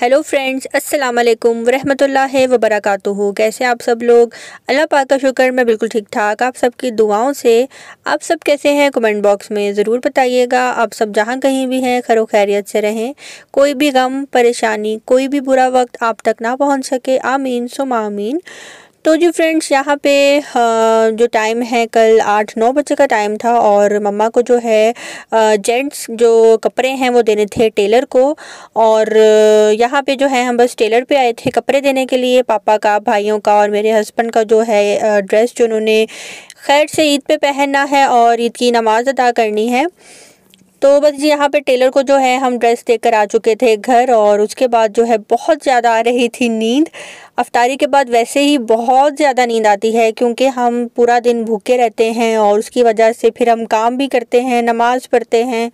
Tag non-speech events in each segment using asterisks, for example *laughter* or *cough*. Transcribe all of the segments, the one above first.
hello friends अस्सलाम वालेकुम रहमतुल्लाह व बरकातुहू कैसे आप सब लोग अल्लाह पाक का शुक्र मैं बिल्कुल ठीक ठाक आप सबकी दुआओं से आप सब कैसे हैं कमेंट बॉक्स में ज़रूर बताइएगा आप सब जहाँ कहीं भी हैं खरो खैरियत से रहें कोई भी गम परेशानी कोई भी बुरा वक्त आप तक ना पहुँच सके आमीन सुम आमीन तो जी फ्रेंड्स यहाँ पे जो टाइम है कल आठ नौ बजे का टाइम था और मम्मा को जो है जेंट्स जो कपड़े हैं वो देने थे टेलर को और यहाँ पे जो है हम बस टेलर पे आए थे कपड़े देने के लिए पापा का भाइयों का और मेरे हस्बैंड का जो है ड्रेस जो उन्होंने खैर से ईद पे पहनना है और ईद की नमाज़ अदा करनी है तो बस जी यहाँ पे टेलर को जो है हम ड्रेस देकर आ चुके थे घर और उसके बाद जो है बहुत ज़्यादा आ रही थी नींद अफ्तारी के बाद वैसे ही बहुत ज़्यादा नींद आती है क्योंकि हम पूरा दिन भूखे रहते हैं और उसकी वजह से फिर हम काम भी करते हैं नमाज़ पढ़ते हैं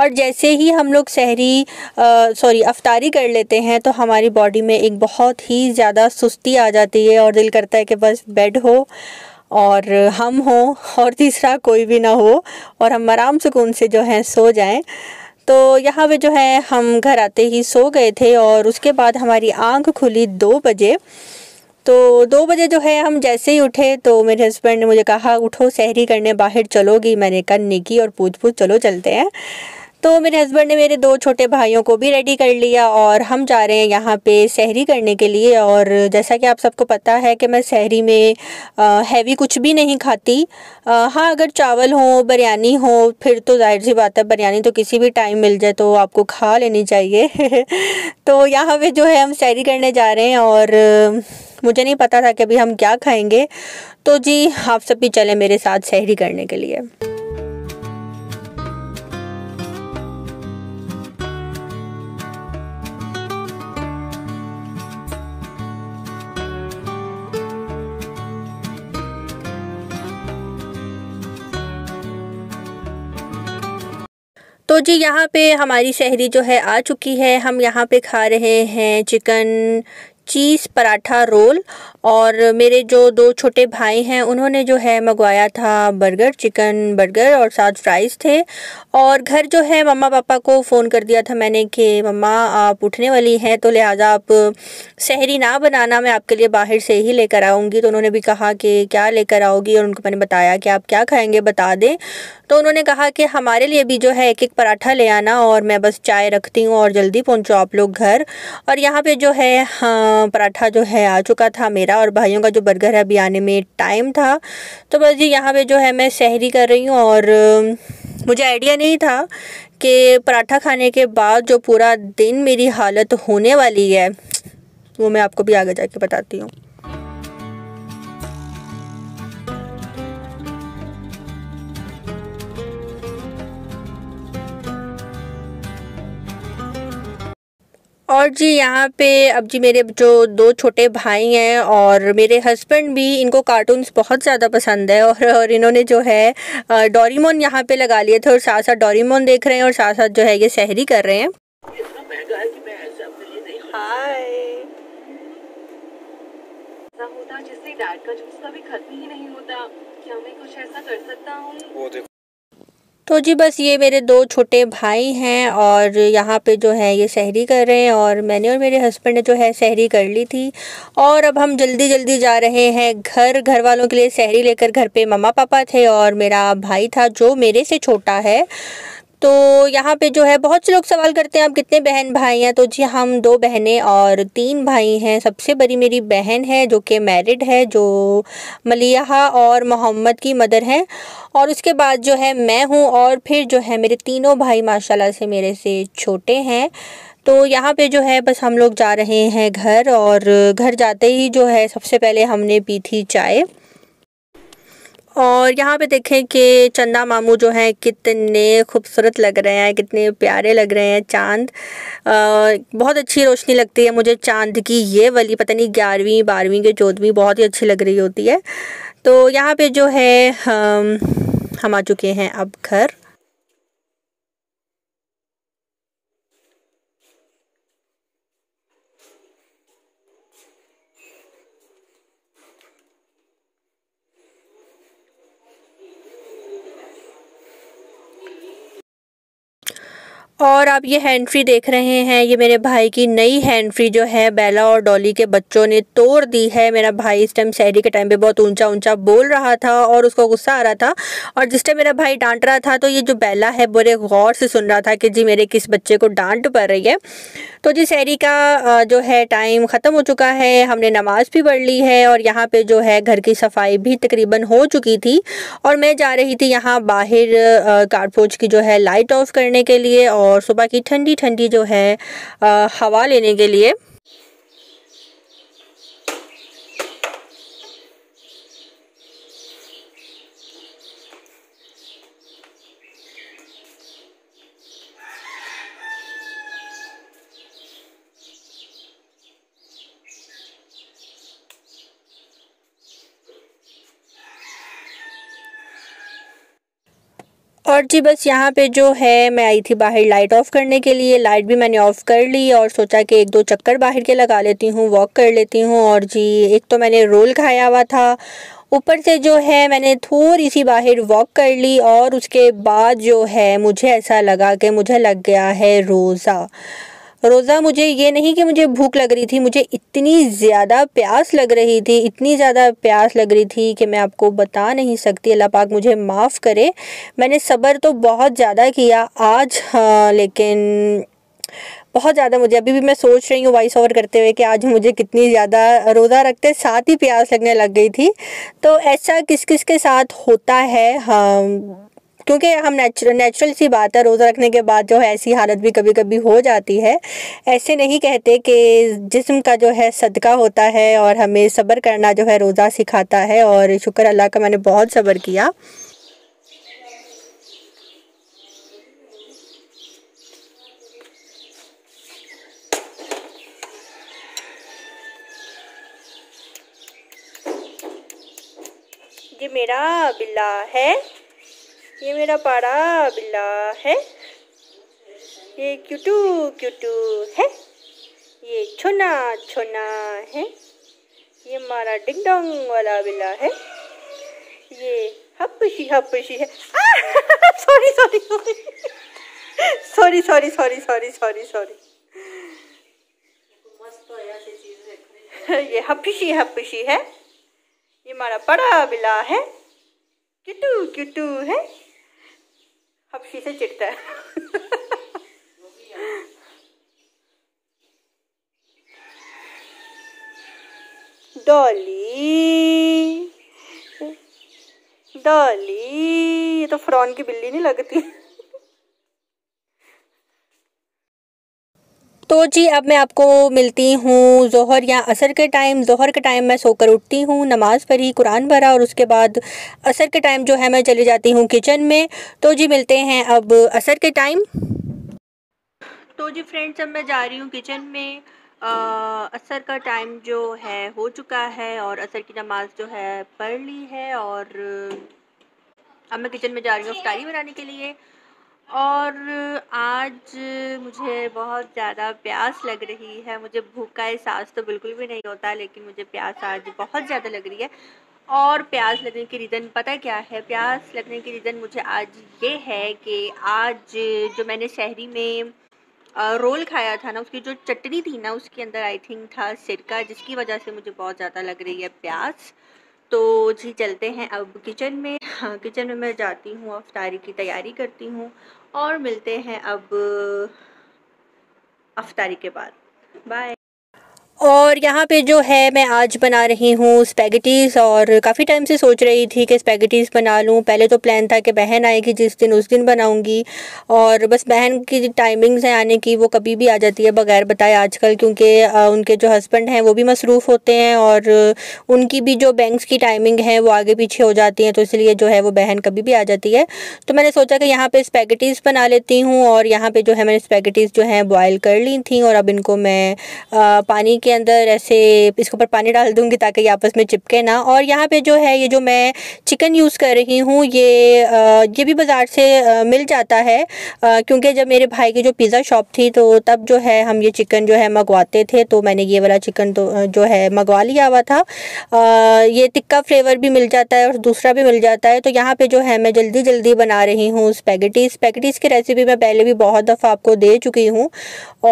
और जैसे ही हम लोग शहरी सॉरी अफ्तारी कर लेते हैं तो हमारी बॉडी में एक बहुत ही ज़्यादा सुस्ती आ जाती है और दिल करता है कि बस बेड हो और हम हो और तीसरा कोई भी ना हो और हम आराम सुकून से जो है सो जाएँ तो यहाँ पे जो है हम घर आते ही सो गए थे और उसके बाद हमारी आंख खुली दो बजे तो दो बजे जो है हम जैसे ही उठे तो मेरे हस्बैंड ने मुझे कहा उठो सहरी करने बाहर चलोगी मैंने कहा निकी और पूछ पूछ चलो चलते हैं तो मेरे हस्बैंड ने मेरे दो छोटे भाइयों को भी रेडी कर लिया और हम जा रहे हैं यहाँ पे शहरी करने के लिए और जैसा कि आप सबको पता है कि मैं शहरी में हैवी कुछ भी नहीं खाती हाँ अगर चावल हो बिरयानी हो फिर तो जाहिर सी बात है बिरयानी तो किसी भी टाइम मिल जाए तो आपको खा लेनी चाहिए *laughs* तो यहाँ पर जो है हम सहरी करने जा रहे हैं और मुझे नहीं पता था कि अभी हम क्या खाएंगे तो जी आप सब भी चले मेरे साथ सहरी करने के लिए तो जी यहाँ पे हमारी शहरी जो है आ चुकी है हम यहाँ पे खा रहे हैं चिकन चीज़ पराठा रोल और मेरे जो दो छोटे भाई हैं उन्होंने जो है मंगवाया था बर्गर चिकन बर्गर और साथ फ्राइज़ थे और घर जो है मम्मा पापा को फ़ोन कर दिया था मैंने कि मम्मा आप उठने वाली हैं तो लिहाजा आप शहरी ना बनाना मैं आपके लिए बाहर से ही लेकर आऊँगी तो उन्होंने भी कहा कि क्या लेकर आओगी और उनको मैंने बताया कि आप क्या खाएँगे बता दें तो उन्होंने कहा कि हमारे लिए भी जो है एक एक पराठा ले आना और मैं बस चाय रखती हूँ और जल्दी पहुँचो आप लोग घर और यहाँ पर जो है हाँ पराठा जो है आ चुका था मेरा और भाइयों का जो बर्गर है अभी आने में टाइम था तो बस जी यहाँ पे जो है मैं सहरी कर रही हूँ और मुझे आइडिया नहीं था कि पराठा खाने के बाद जो पूरा दिन मेरी हालत होने वाली है वो मैं आपको भी आगे जाके बताती हूँ और जी यहाँ पे अब जी मेरे जो दो छोटे भाई हैं और मेरे हस्बैंड भी इनको कार्टून्स बहुत ज़्यादा पसंद है और, और इन्होंने जो है डोरीमोन यहाँ पे लगा लिए थे और साथ साथ डोरीमोन देख रहे हैं और साथ साथ जो है ये सहरी कर रहे हैं जिससे का जूस कभी खत्म ही नहीं होता क्या मैं कुछ ऐसा कर सकता हूँ तो जी बस ये मेरे दो छोटे भाई हैं और यहाँ पे जो है ये सहरी कर रहे हैं और मैंने और मेरे हस्बैंड ने जो है सहरी कर ली थी और अब हम जल्दी जल्दी जा रहे हैं घर घर वालों के लिए सहरी लेकर घर पे मम्मा पापा थे और मेरा भाई था जो मेरे से छोटा है तो यहाँ पे जो है बहुत से लोग सवाल करते हैं आप कितने बहन भाई हैं तो जी हम दो बहनें और तीन भाई हैं सबसे बड़ी मेरी बहन है जो कि मैरिड है जो मलिया और मोहम्मद की मदर हैं और उसके बाद जो है मैं हूँ और फिर जो है मेरे तीनों भाई माशाल्लाह से मेरे से छोटे हैं तो यहाँ पे जो है बस हम लोग जा रहे हैं घर और घर जाते ही जो है सबसे पहले हमने पी थी चाय और यहाँ पे देखें कि चंदा मामू जो हैं कितने खूबसूरत लग रहे हैं कितने प्यारे लग रहे हैं चांद आ, बहुत अच्छी रोशनी लगती है मुझे चांद की ये वाली पता नहीं ग्यारहवीं बारहवीं के चौदहवीं बहुत ही अच्छी लग रही होती है तो यहाँ पे जो है हम, हम आ चुके हैं अब घर और आप ये हैंड फ्री देख रहे हैं ये मेरे भाई की नई हैंड फ्री जो है बेला और डॉली के बच्चों ने तोड़ दी है मेरा भाई इस टाइम शहरी के टाइम पे बहुत ऊंचा ऊंचा बोल रहा था और उसको गुस्सा आ रहा था और जिस टाइम मेरा भाई डांट रहा था तो ये जो बेला है बुरे गौर से सुन रहा था कि जी मेरे किस बच्चे को डांट पड़ रही है तो जी शहरी का जो है टाइम ख़त्म हो चुका है हमने नमाज़ भी पढ़ ली है और यहाँ पर जो है घर की सफाई भी तकरीबन हो चुकी थी और मैं जा रही थी यहाँ बाहर कारपोच की जो है लाइट ऑफ करने के लिए और और सुबह की ठंडी ठंडी जो है हवा लेने के लिए और जी बस यहाँ पे जो है मैं आई थी बाहर लाइट ऑफ़ करने के लिए लाइट भी मैंने ऑफ़ कर ली और सोचा कि एक दो चक्कर बाहर के लगा लेती हूँ वॉक कर लेती हूँ और जी एक तो मैंने रोल खाया हुआ था ऊपर से जो है मैंने थोड़ी सी बाहर वॉक कर ली और उसके बाद जो है मुझे ऐसा लगा कि मुझे लग गया है रोज़ा रोज़ा मुझे ये नहीं कि मुझे भूख लग रही थी मुझे इतनी ज़्यादा प्यास लग रही थी इतनी ज़्यादा प्यास लग रही थी कि मैं आपको बता नहीं सकती अल्लाह पाक मुझे माफ़ करे मैंने सब्र तो बहुत ज़्यादा किया आज हाँ, लेकिन बहुत ज़्यादा मुझे अभी भी मैं सोच रही हूँ वॉइस ओवर करते हुए कि आज मुझे कितनी ज़्यादा रोज़ा रखते साथ ही प्यास लगने लग गई थी तो ऐसा किस किस के साथ होता है हाँ क्योंकि हम नेचुरल नेचुरल सी बात है रोज़ा रखने के बाद जो है ऐसी हालत भी कभी कभी हो जाती है ऐसे नहीं कहते कि जिस्म का जो है सदका होता है और हमें सब्र करना जो है रोज़ा सिखाता है और शुक्र अल्लाह का मैंने बहुत सब्र किया मेरा बिल्ला है ये मेरा पारा बिल्ला है ये क्यूटू क्यूटू है ये छोना छोना है ये हमारा डिंग डोंग वाला बिल्ला है ये हपशी हपशी है sorry sorry sorry sorry sorry sorry sorry sorry sorry ये हपशी हपशी है ये हमारा बड़ा बिला है किटू किटू है अब शीशे चिटता है डॉली डॉली ये तो फ्रॉन की बिल्ली नहीं लगती तो जी अब मैं आपको मिलती हूँ जहर या असर के टाइम जहर के टाइम मैं सोकर उठती हूँ नमाज़ पढ़ी कुरान भरा और उसके बाद असर के टाइम जो है मैं चली जाती हूँ किचन में तो जी मिलते हैं अब असर के टाइम तो जी फ्रेंड्स अब मैं जा रही हूँ किचन में आ, असर का टाइम जो है हो चुका है और असर की नमाज़ जो है पढ़ ली है और अब मैं किचन में जा रही हूँ अफ्तारी बनाने के लिए और आज मुझे बहुत ज़्यादा प्यास लग रही है मुझे भूख का एहसास तो बिल्कुल भी नहीं होता लेकिन मुझे प्यास आज बहुत ज़्यादा लग रही है और प्यास लगने की रीज़न पता क्या है प्यास लगने की रीज़न मुझे आज ये है कि आज जो मैंने शहरी में रोल खाया था ना उसकी जो चटनी थी ना उसके अंदर आई थिंक था सिरका जिसकी वजह से मुझे बहुत ज़्यादा लग रही है प्यास तो जी चलते हैं अब किचन में हाँ किचन में मैं जाती हूँ अफ्तारी की तैयारी करती हूँ और मिलते हैं अब अफ्तारी के बाद बाय और यहाँ पे जो है मैं आज बना रही हूँ स्पैगेटीज़ और काफ़ी टाइम से सोच रही थी कि स्पैगेटीज़ बना लूँ पहले तो प्लान था कि बहन आएगी जिस दिन उस दिन बनाऊँगी और बस बहन की टाइमिंग्स हैं आने की वो कभी भी आ जाती है बगैर बताए आजकल क्योंकि उनके जो हस्बैंड हैं वो भी मसरूफ़ होते हैं और उनकी भी जो बैंक्स की टाइमिंग है वो आगे पीछे हो जाती हैं तो इसलिए जो है वो बहन कभी भी आ जाती है तो मैंने सोचा कि यहाँ पर स्पैगेटीज़ बना लेती हूँ और यहाँ पर जो है मैंने स्पैगेटीज़ जो हैं बॉयल कर ली थी और अब इनको मैं पानी के अंदर ऐसे इसके ऊपर पानी डाल दूंगी ताकि ये आपस में चिपके ना और यहाँ पे जो है ये जो मैं चिकन यूज़ कर रही हूँ ये ये भी बाज़ार से मिल जाता है क्योंकि जब मेरे भाई की जो पिज़्ज़ा शॉप थी तो तब जो है हम ये चिकन जो है मंगवाते थे तो मैंने ये वाला चिकन तो जो है मंगवा लिया हुआ था ये टिक्का फ्लेवर भी मिल जाता है और दूसरा भी मिल जाता है तो यहाँ पर जो है मैं जल्दी जल्दी बना रही हूँ स्पैगेटी पैकेटीज़ की रेसिपी मैं पहले भी बहुत दफ़ा आपको दे चुकी हूँ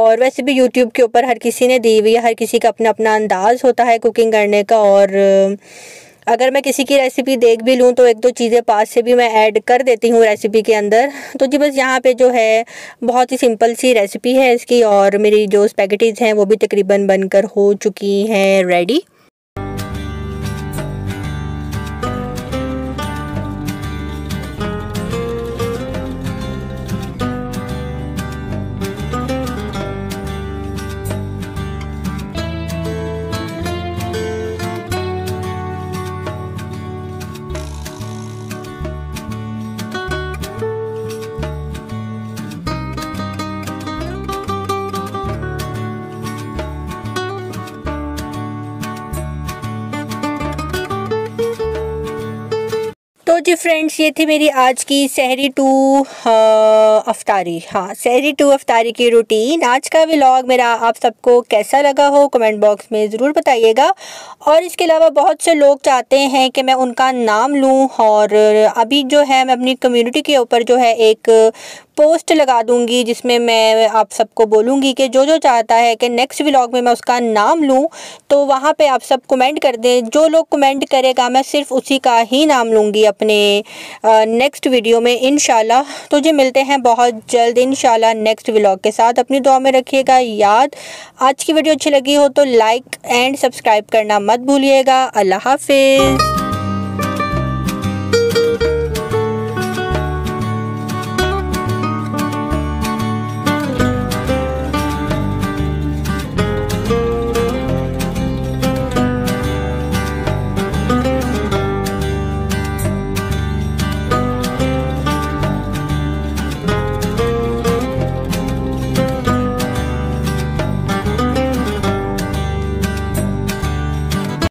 और वैसे भी यूट्यूब के ऊपर हर किसी ने दी हुई है हर किसी का अपना अपना अंदाज़ होता है कुकिंग करने का और अगर मैं किसी की रेसिपी देख भी लूँ तो एक दो चीज़ें पास से भी मैं ऐड कर देती हूँ रेसिपी के अंदर तो जी बस यहाँ पे जो है बहुत ही सिंपल सी रेसिपी है इसकी और मेरी जो स्पैगेटीज़ हैं वो भी तकरीबन बनकर हो चुकी हैं रेडी फ्रेंड्स ये थी मेरी आज की सहरी टू अफ्तारी हाँ सहरी टू अफ्तारी की रूटीन आज का व्लॉग मेरा आप सबको कैसा लगा हो कमेंट बॉक्स में ज़रूर बताइएगा और इसके अलावा बहुत से लोग चाहते हैं कि मैं उनका नाम लूँ और अभी जो है मैं अपनी कम्युनिटी के ऊपर जो है एक पोस्ट लगा दूंगी जिसमें मैं आप सबको बोलूँगी कि जो जो चाहता है कि नेक्स्ट व्लॉग में मैं उसका नाम लूँ तो वहाँ पे आप सब कमेंट कर दें जो लोग कमेंट करेगा मैं सिर्फ उसी का ही नाम लूँगी अपने नेक्स्ट वीडियो में इन तो जी मिलते हैं बहुत जल्द इन नेक्स्ट व्लॉग के साथ अपनी दुआ में रखिएगा याद आज की वीडियो अच्छी लगी हो तो लाइक एंड सब्सक्राइब करना मत भूलिएगा अल्लाह हाफिज़